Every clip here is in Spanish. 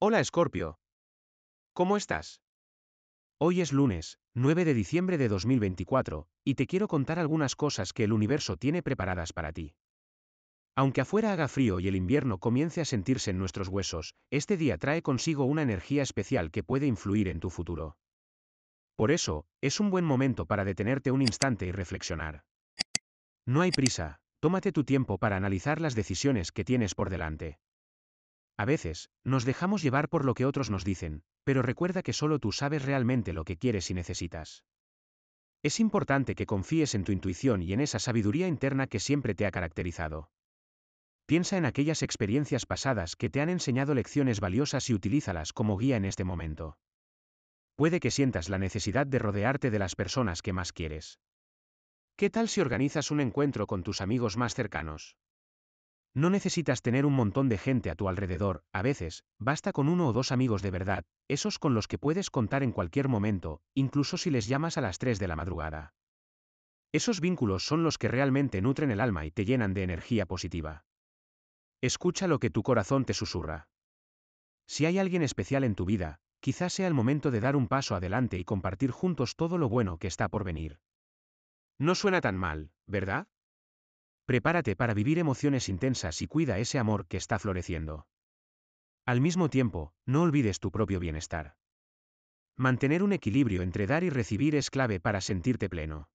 Hola Escorpio. ¿Cómo estás? Hoy es lunes, 9 de diciembre de 2024, y te quiero contar algunas cosas que el universo tiene preparadas para ti. Aunque afuera haga frío y el invierno comience a sentirse en nuestros huesos, este día trae consigo una energía especial que puede influir en tu futuro. Por eso, es un buen momento para detenerte un instante y reflexionar. No hay prisa, tómate tu tiempo para analizar las decisiones que tienes por delante. A veces, nos dejamos llevar por lo que otros nos dicen, pero recuerda que solo tú sabes realmente lo que quieres y necesitas. Es importante que confíes en tu intuición y en esa sabiduría interna que siempre te ha caracterizado. Piensa en aquellas experiencias pasadas que te han enseñado lecciones valiosas y utilízalas como guía en este momento. Puede que sientas la necesidad de rodearte de las personas que más quieres. ¿Qué tal si organizas un encuentro con tus amigos más cercanos? No necesitas tener un montón de gente a tu alrededor, a veces, basta con uno o dos amigos de verdad, esos con los que puedes contar en cualquier momento, incluso si les llamas a las 3 de la madrugada. Esos vínculos son los que realmente nutren el alma y te llenan de energía positiva. Escucha lo que tu corazón te susurra. Si hay alguien especial en tu vida, quizás sea el momento de dar un paso adelante y compartir juntos todo lo bueno que está por venir. No suena tan mal, ¿verdad? Prepárate para vivir emociones intensas y cuida ese amor que está floreciendo. Al mismo tiempo, no olvides tu propio bienestar. Mantener un equilibrio entre dar y recibir es clave para sentirte pleno.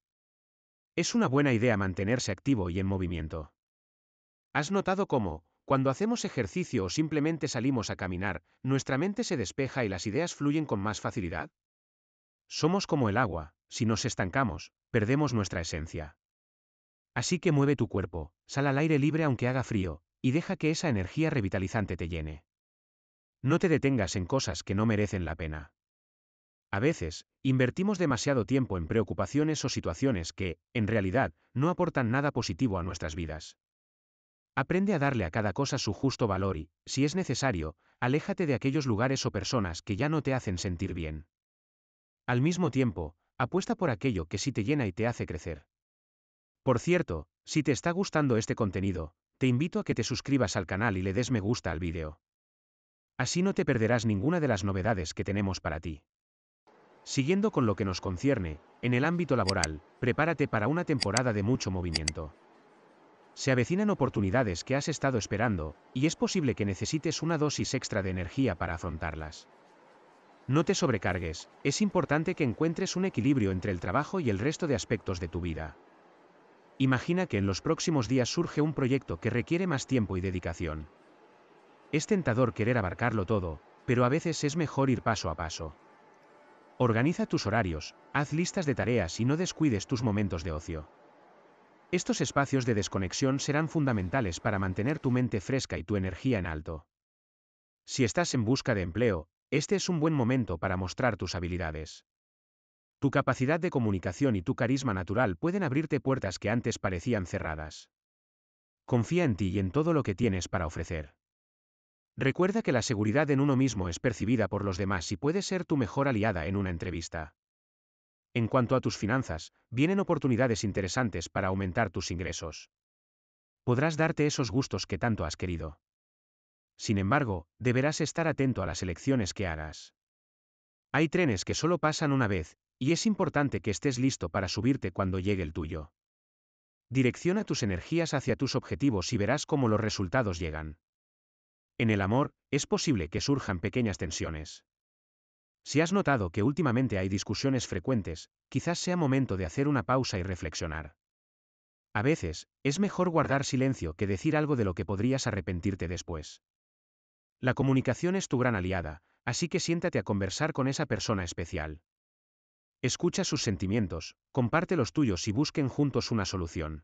Es una buena idea mantenerse activo y en movimiento. ¿Has notado cómo, cuando hacemos ejercicio o simplemente salimos a caminar, nuestra mente se despeja y las ideas fluyen con más facilidad? Somos como el agua, si nos estancamos, perdemos nuestra esencia. Así que mueve tu cuerpo, sal al aire libre aunque haga frío, y deja que esa energía revitalizante te llene. No te detengas en cosas que no merecen la pena. A veces, invertimos demasiado tiempo en preocupaciones o situaciones que, en realidad, no aportan nada positivo a nuestras vidas. Aprende a darle a cada cosa su justo valor y, si es necesario, aléjate de aquellos lugares o personas que ya no te hacen sentir bien. Al mismo tiempo, apuesta por aquello que sí te llena y te hace crecer. Por cierto, si te está gustando este contenido, te invito a que te suscribas al canal y le des me gusta al vídeo. Así no te perderás ninguna de las novedades que tenemos para ti. Siguiendo con lo que nos concierne, en el ámbito laboral, prepárate para una temporada de mucho movimiento. Se avecinan oportunidades que has estado esperando, y es posible que necesites una dosis extra de energía para afrontarlas. No te sobrecargues, es importante que encuentres un equilibrio entre el trabajo y el resto de aspectos de tu vida. Imagina que en los próximos días surge un proyecto que requiere más tiempo y dedicación. Es tentador querer abarcarlo todo, pero a veces es mejor ir paso a paso. Organiza tus horarios, haz listas de tareas y no descuides tus momentos de ocio. Estos espacios de desconexión serán fundamentales para mantener tu mente fresca y tu energía en alto. Si estás en busca de empleo, este es un buen momento para mostrar tus habilidades. Tu capacidad de comunicación y tu carisma natural pueden abrirte puertas que antes parecían cerradas. Confía en ti y en todo lo que tienes para ofrecer. Recuerda que la seguridad en uno mismo es percibida por los demás y puede ser tu mejor aliada en una entrevista. En cuanto a tus finanzas, vienen oportunidades interesantes para aumentar tus ingresos. Podrás darte esos gustos que tanto has querido. Sin embargo, deberás estar atento a las elecciones que hagas. Hay trenes que solo pasan una vez, y es importante que estés listo para subirte cuando llegue el tuyo. Direcciona tus energías hacia tus objetivos y verás cómo los resultados llegan. En el amor, es posible que surjan pequeñas tensiones. Si has notado que últimamente hay discusiones frecuentes, quizás sea momento de hacer una pausa y reflexionar. A veces, es mejor guardar silencio que decir algo de lo que podrías arrepentirte después. La comunicación es tu gran aliada, así que siéntate a conversar con esa persona especial. Escucha sus sentimientos, comparte los tuyos y busquen juntos una solución.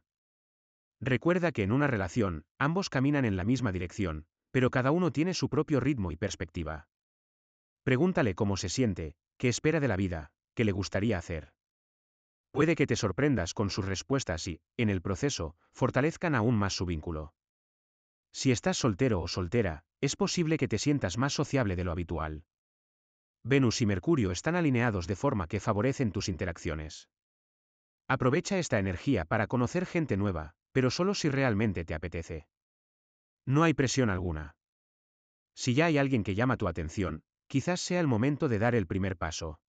Recuerda que en una relación, ambos caminan en la misma dirección, pero cada uno tiene su propio ritmo y perspectiva. Pregúntale cómo se siente, qué espera de la vida, qué le gustaría hacer. Puede que te sorprendas con sus respuestas y, en el proceso, fortalezcan aún más su vínculo. Si estás soltero o soltera, es posible que te sientas más sociable de lo habitual, Venus y Mercurio están alineados de forma que favorecen tus interacciones. Aprovecha esta energía para conocer gente nueva, pero solo si realmente te apetece. No hay presión alguna. Si ya hay alguien que llama tu atención, quizás sea el momento de dar el primer paso.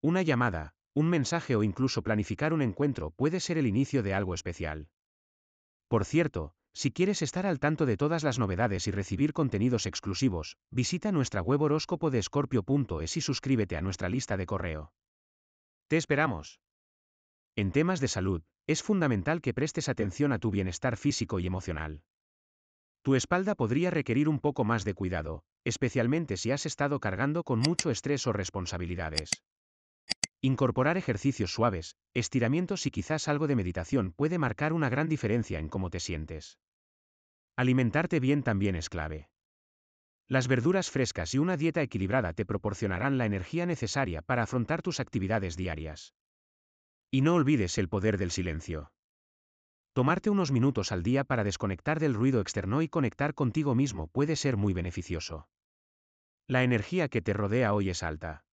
Una llamada, un mensaje o incluso planificar un encuentro puede ser el inicio de algo especial. Por cierto, si quieres estar al tanto de todas las novedades y recibir contenidos exclusivos, visita nuestra web horóscopo de escorpio.es y suscríbete a nuestra lista de correo. Te esperamos. En temas de salud, es fundamental que prestes atención a tu bienestar físico y emocional. Tu espalda podría requerir un poco más de cuidado, especialmente si has estado cargando con mucho estrés o responsabilidades. Incorporar ejercicios suaves, estiramientos y quizás algo de meditación puede marcar una gran diferencia en cómo te sientes. Alimentarte bien también es clave. Las verduras frescas y una dieta equilibrada te proporcionarán la energía necesaria para afrontar tus actividades diarias. Y no olvides el poder del silencio. Tomarte unos minutos al día para desconectar del ruido externo y conectar contigo mismo puede ser muy beneficioso. La energía que te rodea hoy es alta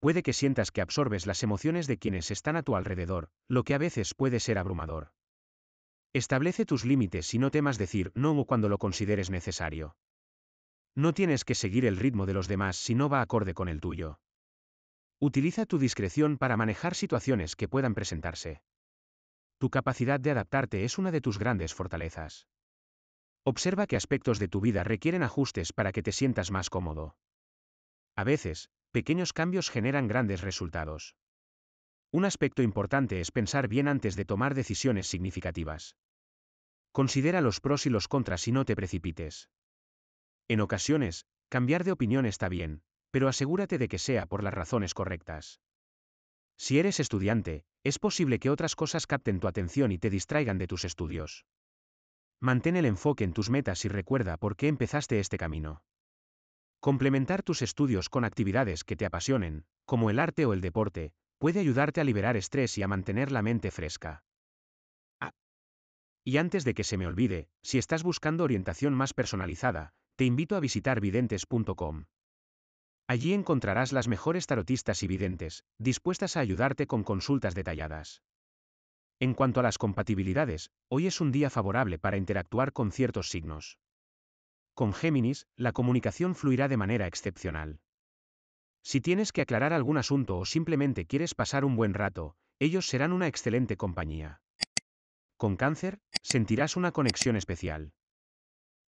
puede que sientas que absorbes las emociones de quienes están a tu alrededor, lo que a veces puede ser abrumador. Establece tus límites y no temas decir no cuando lo consideres necesario. No tienes que seguir el ritmo de los demás si no va acorde con el tuyo. Utiliza tu discreción para manejar situaciones que puedan presentarse. Tu capacidad de adaptarte es una de tus grandes fortalezas. Observa qué aspectos de tu vida requieren ajustes para que te sientas más cómodo. A veces, Pequeños cambios generan grandes resultados. Un aspecto importante es pensar bien antes de tomar decisiones significativas. Considera los pros y los contras y no te precipites. En ocasiones, cambiar de opinión está bien, pero asegúrate de que sea por las razones correctas. Si eres estudiante, es posible que otras cosas capten tu atención y te distraigan de tus estudios. Mantén el enfoque en tus metas y recuerda por qué empezaste este camino. Complementar tus estudios con actividades que te apasionen, como el arte o el deporte, puede ayudarte a liberar estrés y a mantener la mente fresca. Ah. Y antes de que se me olvide, si estás buscando orientación más personalizada, te invito a visitar videntes.com. Allí encontrarás las mejores tarotistas y videntes, dispuestas a ayudarte con consultas detalladas. En cuanto a las compatibilidades, hoy es un día favorable para interactuar con ciertos signos. Con Géminis, la comunicación fluirá de manera excepcional. Si tienes que aclarar algún asunto o simplemente quieres pasar un buen rato, ellos serán una excelente compañía. Con cáncer, sentirás una conexión especial.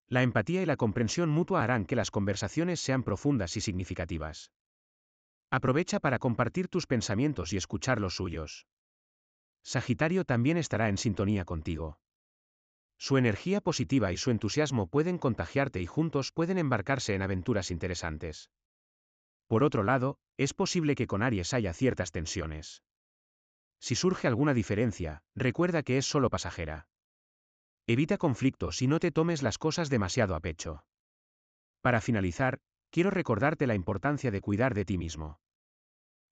La empatía y la comprensión mutua harán que las conversaciones sean profundas y significativas. Aprovecha para compartir tus pensamientos y escuchar los suyos. Sagitario también estará en sintonía contigo. Su energía positiva y su entusiasmo pueden contagiarte y juntos pueden embarcarse en aventuras interesantes. Por otro lado, es posible que con Aries haya ciertas tensiones. Si surge alguna diferencia, recuerda que es solo pasajera. Evita conflictos y no te tomes las cosas demasiado a pecho. Para finalizar, quiero recordarte la importancia de cuidar de ti mismo.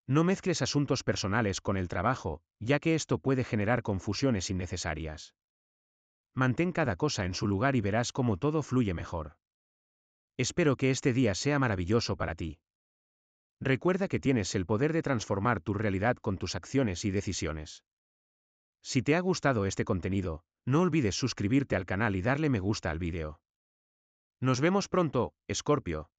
No mezcles asuntos personales con el trabajo, ya que esto puede generar confusiones innecesarias. Mantén cada cosa en su lugar y verás cómo todo fluye mejor. Espero que este día sea maravilloso para ti. Recuerda que tienes el poder de transformar tu realidad con tus acciones y decisiones. Si te ha gustado este contenido, no olvides suscribirte al canal y darle me gusta al vídeo. Nos vemos pronto, Scorpio.